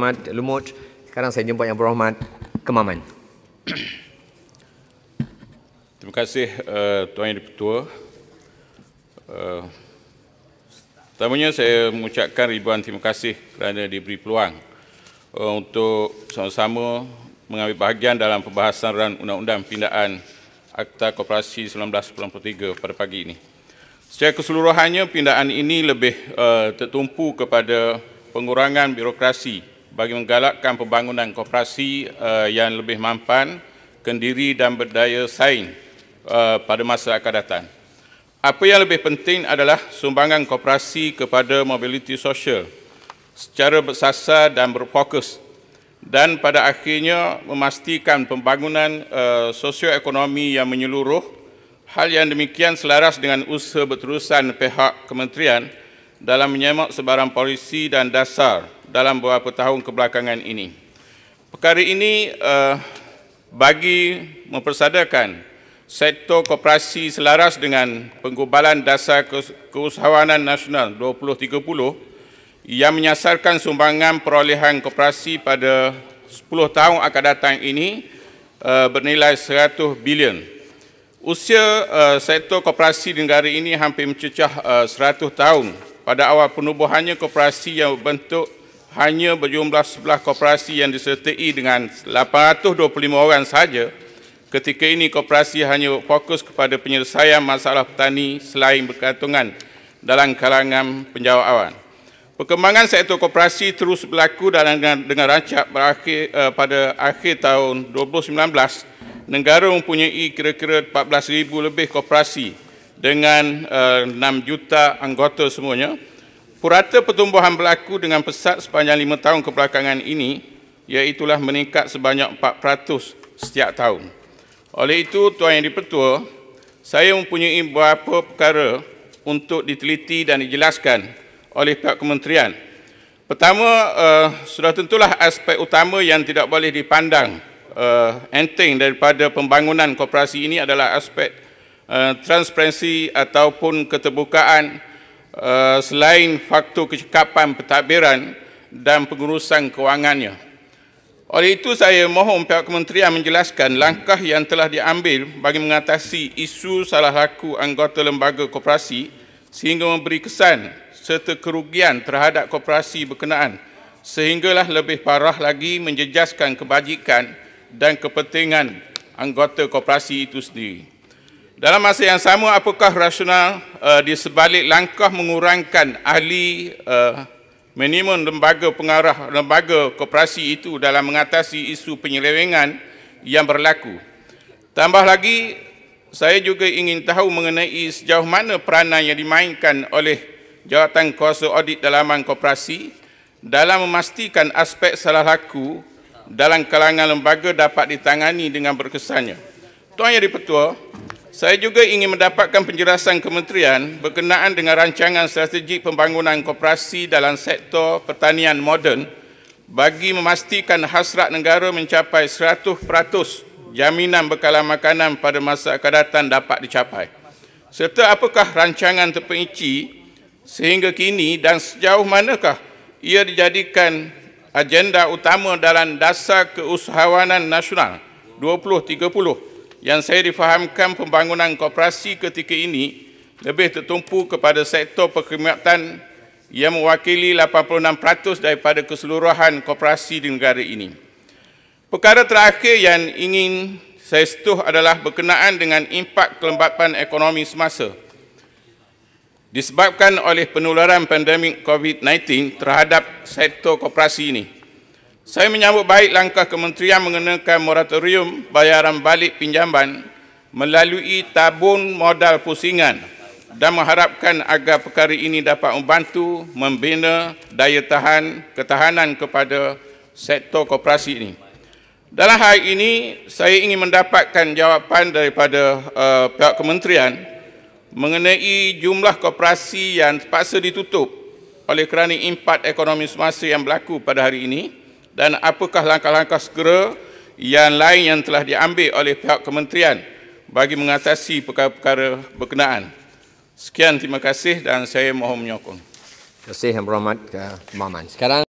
Mat Lumut. Sekarang saya jumpa yang berhormat Kemaman. Terima kasih uh, Tuan Yang Dipertua. Uh, eh, pertamanya saya mengucapkan ribuan terima kasih kerana diberi peluang uh, untuk sama-sama mengambil bahagian dalam pembahasan ran Undang-Undang Pindaan Akta Koperasi 1993 pada pagi ini. Secara keseluruhannya, pindaan ini lebih uh, tertumpu kepada pengurangan birokrasi bagi menggalakkan pembangunan koperasi uh, yang lebih mampan, kendiri dan berdaya saing uh, pada masa akan datang. Apa yang lebih penting adalah sumbangan koperasi kepada mobiliti sosial secara bersasar dan berfokus dan pada akhirnya memastikan pembangunan uh, sosioekonomi yang menyeluruh. Hal yang demikian selaras dengan usaha berterusan pihak kementerian dalam menyemak sebarang polisi dan dasar dalam beberapa tahun kebelakangan ini. Perkara ini uh, bagi mempersadarkan sektor koperasi selaras dengan penggubalan dasar keusahawanan nasional 2030 yang menyasarkan sumbangan perolehan koperasi pada 10 tahun akan datang ini uh, bernilai 100 bilion. Usia uh, sektor koperasi di negara ini hampir mencecah uh, 100 tahun pada awal penubuhannya koperasi yang berbentuk hanya berjumlah sebelah koperasi yang disertai dengan 825 orang sahaja, ketika ini koperasi hanya fokus kepada penyelesaian masalah petani selain berkaitan dalam kalangan penjawat awan. Perkembangan sektor koperasi terus berlaku dalam dengan, dengan rancak berakhir, uh, pada akhir tahun 2019, negara mempunyai kira-kira 14,000 lebih koperasi dengan uh, eh, 6 juta anggota semuanya. Purata pertumbuhan berlaku dengan pesat sepanjang 5 tahun kebelakangan ini iaitulah meningkat sebanyak 4% setiap tahun. Oleh itu, Tuan Yang Dipertua, saya mempunyai beberapa perkara untuk diteliti dan dijelaskan oleh pihak kementerian. Pertama, uh, sudah tentulah aspek utama yang tidak boleh dipandang uh, enteng daripada pembangunan koperasi ini adalah aspek Eh, transparansi ataupun keterbukaan eh, selain faktor kecekapan pentadbiran dan pengurusan kewangannya. Oleh itu saya mohon pihak kementerian menjelaskan langkah yang telah diambil bagi mengatasi isu salah laku anggota lembaga koperasi sehingga memberi kesan serta kerugian terhadap koperasi berkenaan sehinggalah lebih parah lagi menjejaskan kebajikan dan kepentingan anggota koperasi itu sendiri. Dalam masa yang sama, apakah rasional uh, di sebalik langkah mengurangkan ahli uh, minimum lembaga pengarah lembaga koperasi itu dalam mengatasi isu penyelewengan yang berlaku? Tambah lagi, saya juga ingin tahu mengenai sejauh mana peranan yang dimainkan oleh jawatan kuasa audit dalaman koperasi dalam memastikan aspek salah laku dalam kalangan lembaga dapat ditangani dengan berkesannya. Tuan Yang di saya juga ingin mendapatkan penjelasan kementerian berkenaan dengan rancangan strategi pembangunan koperasi dalam sektor pertanian moden bagi memastikan hasrat negara mencapai 100% jaminan bekalan makanan pada masa akan datang dapat dicapai. Serta apakah rancangan terperinci sehingga kini dan sejauh manakah ia dijadikan agenda utama dalam dasar keusahawanan nasional 2030 yang saya difahamkan pembangunan koperasi ketika ini lebih tertumpu kepada sektor perkhidmatan yang mewakili 86% daripada keseluruhan koperasi di negara ini. Perkara terakhir yang ingin saya setuh adalah berkenaan dengan impak kelembapan ekonomi semasa disebabkan oleh penularan pandemik COVID-19 terhadap sektor koperasi ini. Saya menyambut baik langkah kementerian mengenakan moratorium bayaran balik pinjaman melalui tabung modal pusingan dan mengharapkan agar perkara ini dapat membantu membina daya tahan ketahanan kepada sektor koperasi ini. Dalam hal ini, saya ingin mendapatkan jawapan daripada uh, pihak kementerian mengenai jumlah koperasi yang terpaksa ditutup oleh kerana impak ekonomi semasa yang berlaku pada hari ini dan apakah langkah-langkah segera yang lain yang telah diambil oleh pihak kementerian bagi mengatasi perkara-perkara berkenaan. Sekian terima kasih dan saya mohon menyokong. Terima kasih yang berhormat ke Maman. Sekarang